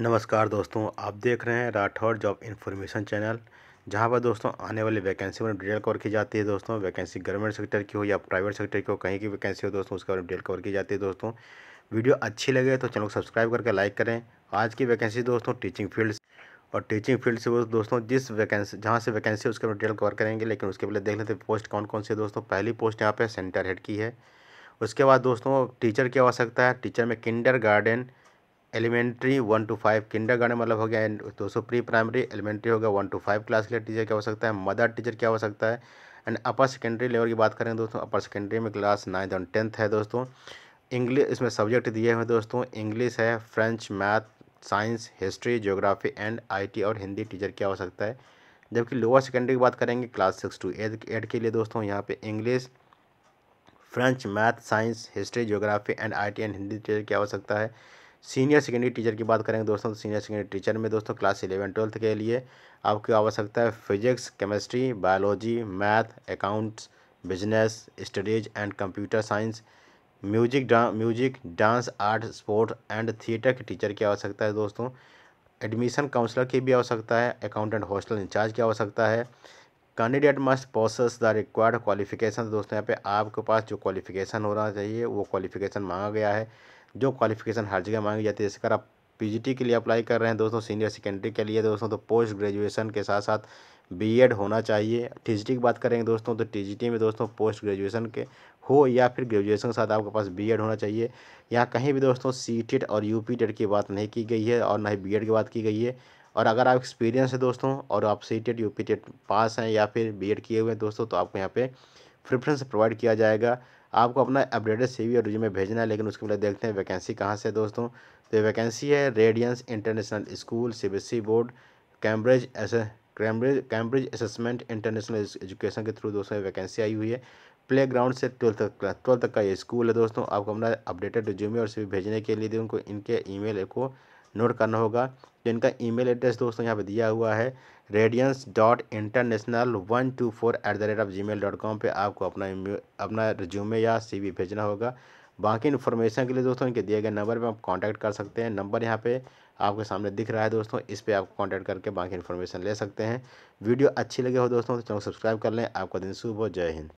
नमस्कार दोस्तों आप देख रहे हैं राठौर जॉब इन्फॉर्मेशन चैनल जहां पर दोस्तों आने वाली वैकेंसी में डिटेल कवर की जाती है दोस्तों वैकेंसी गवर्नमेंट सेक्टर की हो या प्राइवेट सेक्टर की हो कहीं की वैकेंसी हो दोस्तों उसके बारे में डिटेल कवर की जाती है दोस्तों वीडियो अच्छी लगे तो चैनल को सब्सक्राइब करके लाइक करें आज की वैकेंसी दोस्तों टीचिंग फील्ड और टीचिंग फील्ड से दोस्तों जिस वैकेंसी जहाँ से वैकेंसी उसके बारे में डिटेल कवर करेंगे लेकिन उसके पहले देख लेते हैं पोस्ट कौन कौन सी है दोस्तों पहली पोस्ट यहाँ पर सेंटर हेड की है उसके बाद दोस्तों टीचर की आवश्यकता है टीचर में kindergarten elementary one two five kindergarten मतलब हो गया दोस्तों प्री प्राइमरी एलिमेंट्री हो गया वन टू फाइव क्लास के लिए टीचर क्या हो सकता है मदर टीचर क्या हो सकता है एंड अपर सेकेंडरी लेवल की बात करें दोस्तों अपर सेकेंडरी में क्लास नाइन्थ और टेंथ है दोस्तों इंग्लिश इसमें सब्जेक्ट दिए हुए दोस्तों इंग्लिश है French math science history geography and IT और हिंदी टीचर क्या हो सकता है जबकि लोअर सेकेंडरी की बात करेंगे class six two eight eight के लिए दोस्तों यहाँ पे English French math science history geography and I and Hindi teacher क्या हो सकता है सीनियर सेकेंडरी टीचर की बात करेंगे दोस्तों तो सीनियर सेकेंडरी टीचर में दोस्तों क्लास इलेवन ट्वेल्थ के लिए आपकी आवश्यकता है physics chemistry biology math accounts business studies and computer science music डा music dance art sport and theatre के टीचर की आवश्यकता है दोस्तों एडमिशन काउंसलर की भी आवश्यकता है अकाउंटेंट हॉस्टल इंचार्ज की आवश्यकता है candidate must process the required qualification दोस्तों यहाँ पे आपके पास जो क्वालिफिकेशन होना चाहिए वो क्वालिफिकेशन मांगा गया है जो क्वालिफिकेशन हर जगह मांगी जाती है जैसे अगर आप पी के लिए अप्लाई कर रहे हैं दोस्तों सीनियर सेकेंडरी के लिए दोस्तों तो पोस्ट ग्रेजुएशन के साथ साथ बीएड होना चाहिए टी की बात करेंगे दोस्तों तो टी में दोस्तों पोस्ट ग्रेजुएशन के हो या फिर ग्रेजुएशन के साथ आपके पास बीएड होना चाहिए यहाँ कहीं भी दोस्तों सी टेट e और यू पी टेड की बात नहीं की गई है और ना ही बी की बात की गई है और अगर आप एक्सपीरियंस है दोस्तों और आप C TET U P TET pass हैं या फिर बी किए हुए हैं दोस्तों तो आपको यहाँ पर प्रेफरेंस प्रोवाइड किया जाएगा आपको अपना अपडेटेड सी और रिज्यूमे भेजना है लेकिन उसके पहले देखते हैं वैकेंसी कहाँ से दोस्तों तो ये वैकेंसी है Radiance International School C board Cambridge S Cambridge Cambridge Assessment International Education के थ्रू दोस्तों वैकेंसी आई हुई है प्ले ग्राउंड से ट्वेल्थ तक ट्वेल्थ तक का ये स्कूल है दोस्तों आपको अपना अपडेटेड रिज्यूमे और सी भेजने के लिए उनको इनके ईमेल को नोट करना होगा तो इनका ईमेल एड्रेस दोस्तों यहाँ पे दिया हुआ है Radiance dot international one two four eight the rate of Gmail dot com पर आपको अपना अपना रिज्यूमे या सी वी भेजना होगा बाकी इन्फॉर्मेशन के लिए दोस्तों इनके दिए गए नंबर पर आप कांटेक्ट कर सकते हैं नंबर यहाँ पे आपके सामने दिख रहा है दोस्तों इस पर आप कॉन्टैक्ट करके बाकी इन्फॉर्मेशन ले सकते हैं वीडियो अच्छी लगे हो दोस्तों तो चैनल सब्सक्राइब कर लें आपका दिन शुभ हो जय हिंद